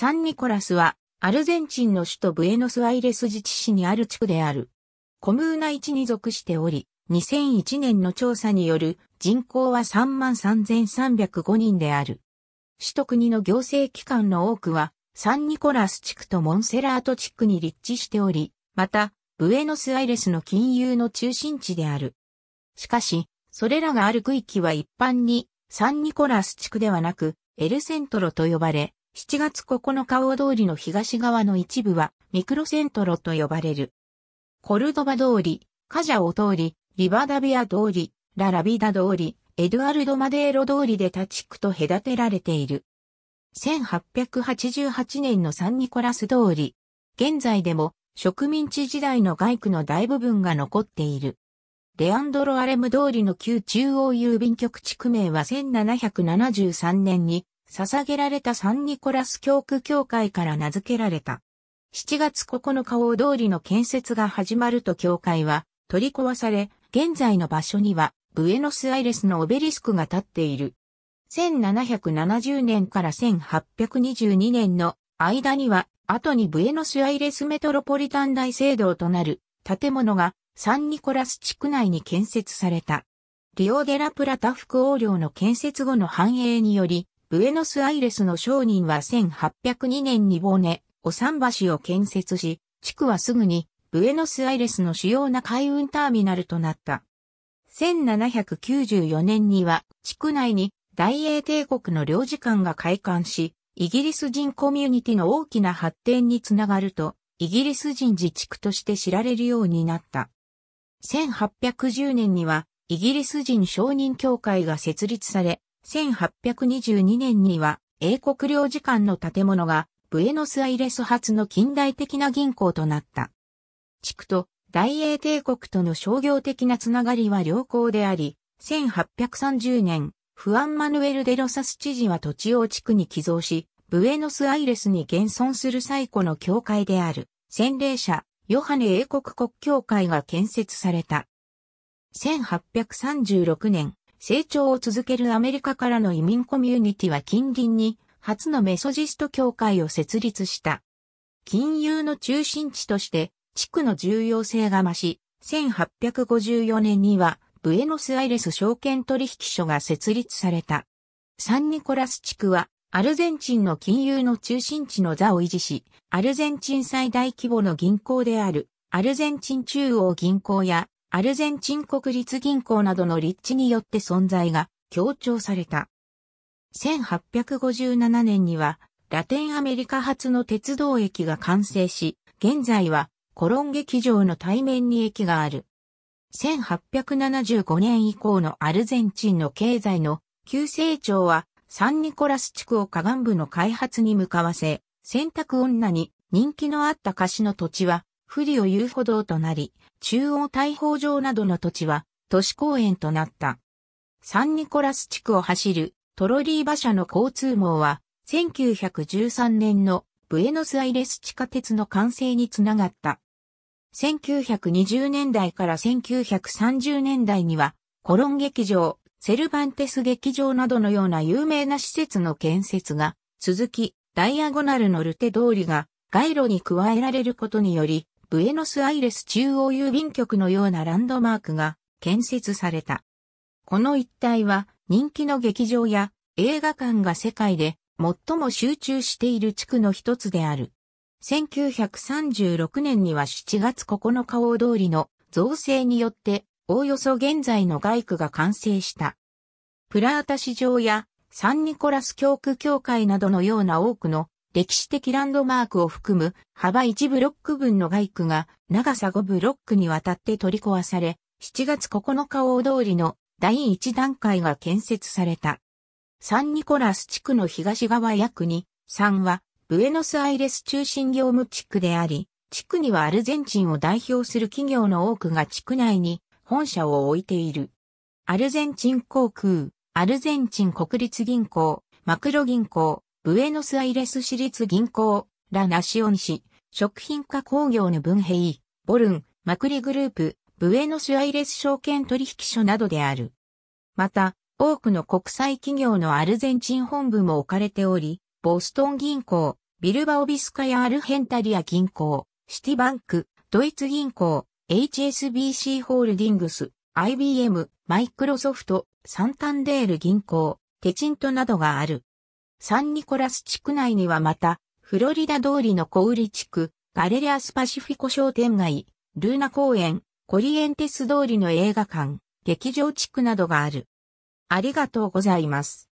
サンニコラスは、アルゼンチンの首都ブエノスアイレス自治市にある地区である。コムーナ1に属しており、2001年の調査による人口は33,305人である。首都国の行政機関の多くは、サンニコラス地区とモンセラート地区に立地しており、また、ブエノスアイレスの金融の中心地である。しかし、それらがある区域は一般に、サンニコラス地区ではなく、エルセントロと呼ばれ、7月9日大通りの東側の一部はミクロセントロと呼ばれる。コルドバ通り、カジャオ通り、リバダビア通り、ララビダ通り、エドゥアルド・マデーロ通りで他地区と隔てられている。1888年のサンニコラス通り。現在でも植民地時代の外区の大部分が残っている。レアンドロ・アレム通りの旧中央郵便局地区名は1773年に捧げられたサンニコラス教区教会から名付けられた。7月9日大通りの建設が始まると教会は取り壊され、現在の場所にはブエノスアイレスのオベリスクが立っている。1770年から1822年の間には、後にブエノスアイレスメトロポリタン大聖堂となる建物がサンニコラス地区内に建設された。リオデラプラタ副王領の建設後の繁栄により、ブエノスアイレスの商人は1802年にボーネ、オサン橋を建設し、地区はすぐにブエノスアイレスの主要な海運ターミナルとなった。1794年には地区内に大英帝国の領事館が開館し、イギリス人コミュニティの大きな発展につながると、イギリス人自治区として知られるようになった。1810年にはイギリス人商人協会が設立され、1822年には英国領事館の建物がブエノスアイレス発の近代的な銀行となった。地区と大英帝国との商業的なつながりは良好であり、1830年、フアン・マヌエル・デロサス知事は土地を地区に寄贈し、ブエノスアイレスに現存する最古の教会である、洗礼者、ヨハネ英国国教会が建設された。1836年、成長を続けるアメリカからの移民コミュニティは近隣に初のメソジスト教会を設立した。金融の中心地として地区の重要性が増し、1854年にはブエノスアイレス証券取引所が設立された。サンニコラス地区はアルゼンチンの金融の中心地の座を維持し、アルゼンチン最大規模の銀行であるアルゼンチン中央銀行やアルゼンチン国立銀行などの立地によって存在が強調された。1857年にはラテンアメリカ発の鉄道駅が完成し、現在はコロン劇場の対面に駅がある。1875年以降のアルゼンチンの経済の急成長はサンニコラス地区を河岸部の開発に向かわせ、洗濯女に人気のあった貸しの土地は不利を言うほどとなり、中央大砲場などの土地は都市公園となった。サンニコラス地区を走るトロリー馬車の交通網は1913年のブエノスアイレス地下鉄の完成につながった。1920年代から1930年代にはコロン劇場、セルバンテス劇場などのような有名な施設の建設が続き、ダイアゴナルのルテ通りが街路に加えられることにより、ブエノスアイレス中央郵便局のようなランドマークが建設された。この一帯は人気の劇場や映画館が世界で最も集中している地区の一つである。1936年には7月9日大通りの造成によっておおよそ現在の外区が完成した。プラータ市場やサンニコラス教区教会などのような多くの歴史的ランドマークを含む幅1ブロック分の街区が長さ5ブロックにわたって取り壊され、7月9日大通りの第1段階が建設された。サンニコラス地区の東側約2、3はブエノスアイレス中心業務地区であり、地区にはアルゼンチンを代表する企業の多くが地区内に本社を置いている。アルゼンチン航空、アルゼンチン国立銀行、マクロ銀行、ブエノスアイレス市立銀行、ラナシオン市、食品加工業の分配、ボルン、マクリグループ、ブエノスアイレス証券取引所などである。また、多くの国際企業のアルゼンチン本部も置かれており、ボストン銀行、ビルバオビスカやアルヘンタリア銀行、シティバンク、ドイツ銀行、HSBC ホールディングス、IBM、マイクロソフト、サンタンデール銀行、テチントなどがある。サンニコラス地区内にはまた、フロリダ通りの小売地区、ガレリアスパシフィコ商店街、ルーナ公園、コリエンテス通りの映画館、劇場地区などがある。ありがとうございます。